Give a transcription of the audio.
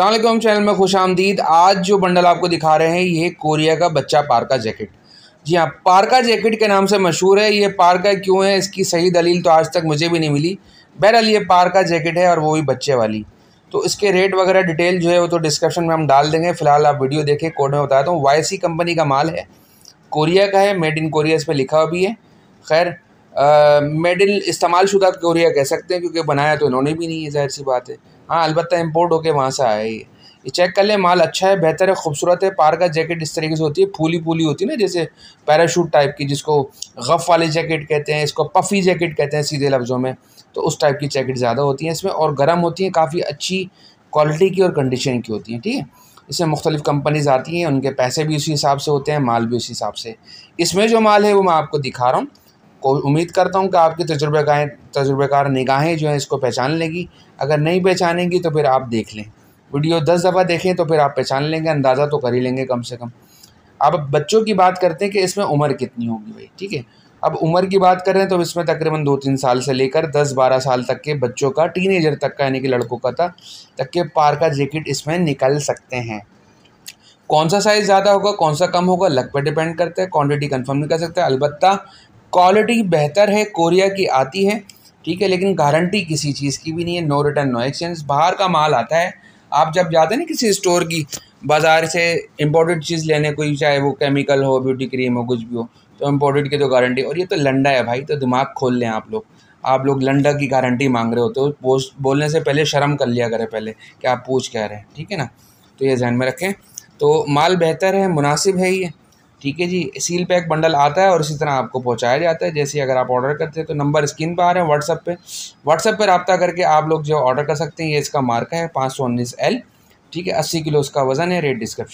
अल्लाम चैनल में खुश आमदीद आज जो बंडल आपको दिखा रहे हैं ये कोरिया का बच्चा पार्का जैकेट जी हाँ पार्का जैकेट के नाम से मशहूर है ये पार्का क्यों है इसकी सही दलील तो आज तक मुझे भी नहीं मिली बहरहाल ये पार्का जैकेट है और वो भी बच्चे वाली तो इसके रेट वगैरह डिटेल जो है वो तो डिस्क्रिप्शन में हम डाल देंगे फिलहाल आप वीडियो देखें कोड में बताता हूँ वाई कंपनी का माल है कोरिया का है मेड इन कोरिया इस पर लिखा हुआ भी है खैर मेड इन इस्तेमाल शुदा कोरिया कह सकते हैं क्योंकि बनाया तो इन्होंने भी नहीं है जाहिर सी बात है हाँ अलबत्त इम्पोर्ट होके वहाँ से आया ये ये चेक कर ले माल अच्छा है बेहतर है खूबसूरत है पार का जैकेट इस तरीके से होती है फूली फूली होती है ना जैसे पैराशूट टाइप की जिसको गफ़ वाली जैकेट कहते हैं इसको पफ़ी जैकेट कहते हैं सीधे लफ्ज़ों में तो उस टाइप की जैकेट ज़्यादा होती हैं इसमें और गर्म होती हैं काफ़ी अच्छी क्वालिटी की और कंडीशन की होती हैं ठीक है इसमें मुख्तलिफ़ कंपनीज़ आती हैं उनके पैसे भी उसी हिसाब से होते हैं माल भी उसी हिसाब से इसमें जो माल है वो मैं आपको दिखा रहा हूँ को उम्मीद करता हूँ कि आपकी तजुर्बेकार तजुर्बेकार निगाहें जो हैं इसको पहचान लेगी अगर नहीं पहचानेंगी तो फिर आप देख लें वीडियो दस दफ़ा देखें तो फिर आप पहचान लेंगे अंदाज़ा तो कर ही लेंगे कम से कम अब बच्चों की बात करते हैं कि इसमें उम्र कितनी होगी भाई ठीक है अब उम्र की बात करें तो इसमें तकरीबन दो तीन साल से लेकर दस बारह साल तक के बच्चों का टीनेजर तक का यानी कि लड़कों का था तक के पार का जैकेट इसमें निकल सकते हैं कौन सा साइज़ ज़्यादा होगा कौन सा कम होगा लग पर डिपेंड करते हैं क्वान्टिटी कन्फर्म नहीं कर सकते अलबत्ता क्वालिटी बेहतर है कोरिया की आती है ठीक है लेकिन गारंटी किसी चीज़ की भी नहीं है नो रिटर्न नो एक्सचेंज बाहर का माल आता है आप जब जाते हैं ना किसी स्टोर की बाज़ार से इम्पोर्टेड चीज़ लेने कोई चाहे वो केमिकल हो ब्यूटी क्रीम हो कुछ भी हो तो इम्पोर्टेड की तो गारंटी और ये तो लंडा है भाई तो दिमाग खोल लें आप लोग आप लोग लंडा की गारंटी मांग रहे हो तो बोलने से पहले शर्म कर लिया करें पहले कि आप पूछ कह रहे हैं ठीक है ना तो ये जहन में रखें तो माल बेहतर है मुनासिब है ये ठीक है जी सील पैक बंडल आता है और इसी तरह आपको पहुंचाया जाता है जैसे अगर आप ऑर्डर करते हैं तो नंबर स्क्रीन पर आ रहे हैं व्हाट्सअप पे व्हाट्सअप पर रबता करके आप लोग जो ऑर्डर कर सकते हैं ये इसका मार्का है पाँच सौ उन्नीस एल ठीक है अस्सी किलो इसका वज़न है रेट डिस्क्रिप्शन